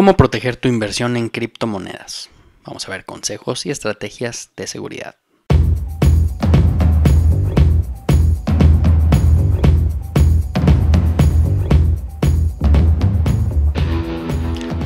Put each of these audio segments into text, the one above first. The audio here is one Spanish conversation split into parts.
¿Cómo proteger tu inversión en criptomonedas? Vamos a ver consejos y estrategias de seguridad.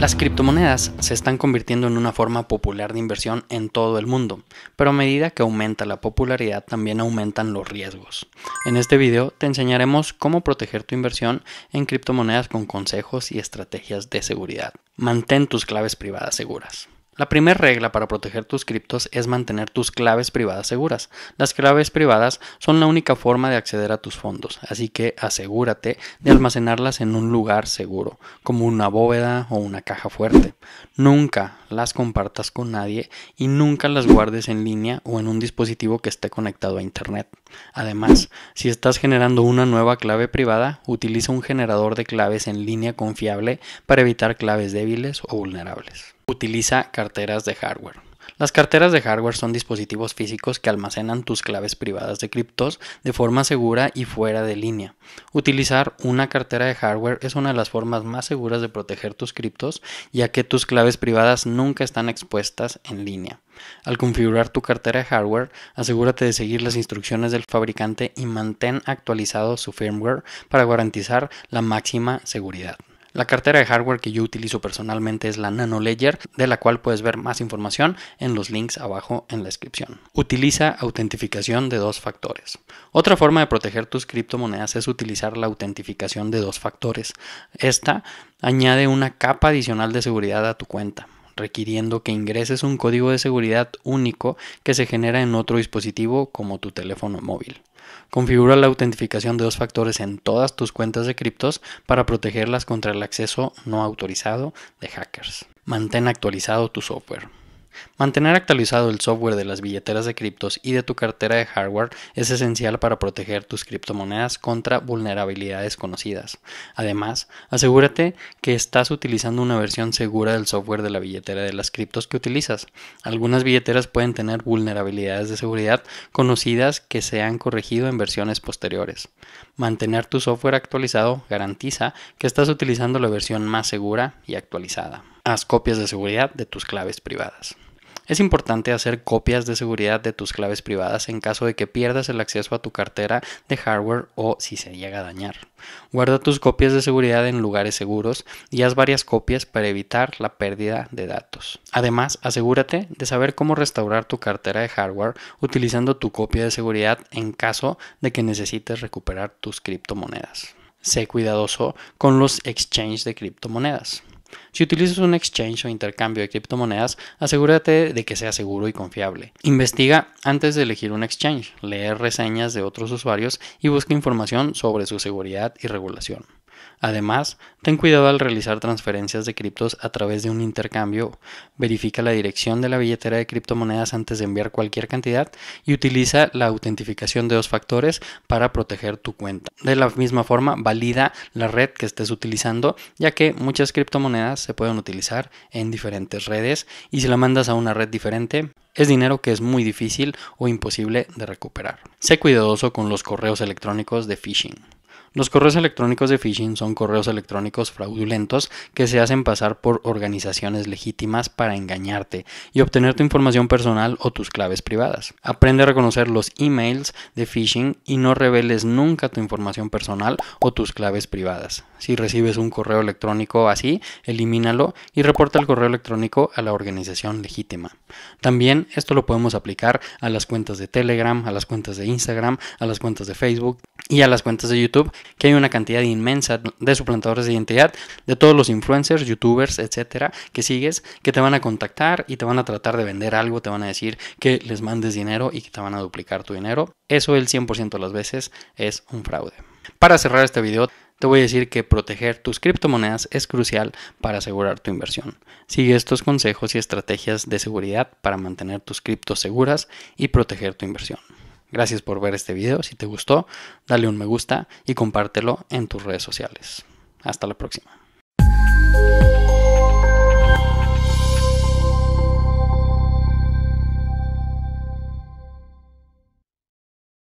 Las criptomonedas se están convirtiendo en una forma popular de inversión en todo el mundo, pero a medida que aumenta la popularidad también aumentan los riesgos. En este video te enseñaremos cómo proteger tu inversión en criptomonedas con consejos y estrategias de seguridad. Mantén tus claves privadas seguras. La primera regla para proteger tus criptos es mantener tus claves privadas seguras. Las claves privadas son la única forma de acceder a tus fondos, así que asegúrate de almacenarlas en un lugar seguro, como una bóveda o una caja fuerte. Nunca las compartas con nadie y nunca las guardes en línea o en un dispositivo que esté conectado a Internet. Además, si estás generando una nueva clave privada, utiliza un generador de claves en línea confiable para evitar claves débiles o vulnerables. Utiliza carteras de hardware. Las carteras de hardware son dispositivos físicos que almacenan tus claves privadas de criptos de forma segura y fuera de línea. Utilizar una cartera de hardware es una de las formas más seguras de proteger tus criptos, ya que tus claves privadas nunca están expuestas en línea. Al configurar tu cartera de hardware, asegúrate de seguir las instrucciones del fabricante y mantén actualizado su firmware para garantizar la máxima seguridad. La cartera de hardware que yo utilizo personalmente es la Ledger, de la cual puedes ver más información en los links abajo en la descripción. Utiliza autentificación de dos factores. Otra forma de proteger tus criptomonedas es utilizar la autentificación de dos factores. Esta añade una capa adicional de seguridad a tu cuenta requiriendo que ingreses un código de seguridad único que se genera en otro dispositivo como tu teléfono móvil. Configura la autentificación de dos factores en todas tus cuentas de criptos para protegerlas contra el acceso no autorizado de hackers. Mantén actualizado tu software. Mantener actualizado el software de las billeteras de criptos y de tu cartera de hardware es esencial para proteger tus criptomonedas contra vulnerabilidades conocidas. Además, asegúrate que estás utilizando una versión segura del software de la billetera de las criptos que utilizas. Algunas billeteras pueden tener vulnerabilidades de seguridad conocidas que se han corregido en versiones posteriores. Mantener tu software actualizado garantiza que estás utilizando la versión más segura y actualizada. Haz copias de seguridad de tus claves privadas. Es importante hacer copias de seguridad de tus claves privadas en caso de que pierdas el acceso a tu cartera de hardware o si se llega a dañar. Guarda tus copias de seguridad en lugares seguros y haz varias copias para evitar la pérdida de datos. Además, asegúrate de saber cómo restaurar tu cartera de hardware utilizando tu copia de seguridad en caso de que necesites recuperar tus criptomonedas. Sé cuidadoso con los exchanges de criptomonedas. Si utilizas un exchange o intercambio de criptomonedas, asegúrate de que sea seguro y confiable. Investiga antes de elegir un exchange, lee reseñas de otros usuarios y busca información sobre su seguridad y regulación. Además, ten cuidado al realizar transferencias de criptos a través de un intercambio, verifica la dirección de la billetera de criptomonedas antes de enviar cualquier cantidad y utiliza la autentificación de dos factores para proteger tu cuenta. De la misma forma, valida la red que estés utilizando, ya que muchas criptomonedas se pueden utilizar en diferentes redes y si la mandas a una red diferente, es dinero que es muy difícil o imposible de recuperar. Sé cuidadoso con los correos electrónicos de phishing. Los correos electrónicos de phishing son correos electrónicos fraudulentos que se hacen pasar por organizaciones legítimas para engañarte y obtener tu información personal o tus claves privadas. Aprende a reconocer los emails de phishing y no reveles nunca tu información personal o tus claves privadas. Si recibes un correo electrónico así, elimínalo y reporta el correo electrónico a la organización legítima. También esto lo podemos aplicar a las cuentas de Telegram, a las cuentas de Instagram, a las cuentas de Facebook y a las cuentas de YouTube que hay una cantidad inmensa de suplantadores de identidad, de todos los influencers, youtubers, etcétera, que sigues, que te van a contactar y te van a tratar de vender algo, te van a decir que les mandes dinero y que te van a duplicar tu dinero. Eso el 100% de las veces es un fraude. Para cerrar este video, te voy a decir que proteger tus criptomonedas es crucial para asegurar tu inversión. Sigue estos consejos y estrategias de seguridad para mantener tus criptos seguras y proteger tu inversión. Gracias por ver este video. Si te gustó, dale un me gusta y compártelo en tus redes sociales. Hasta la próxima.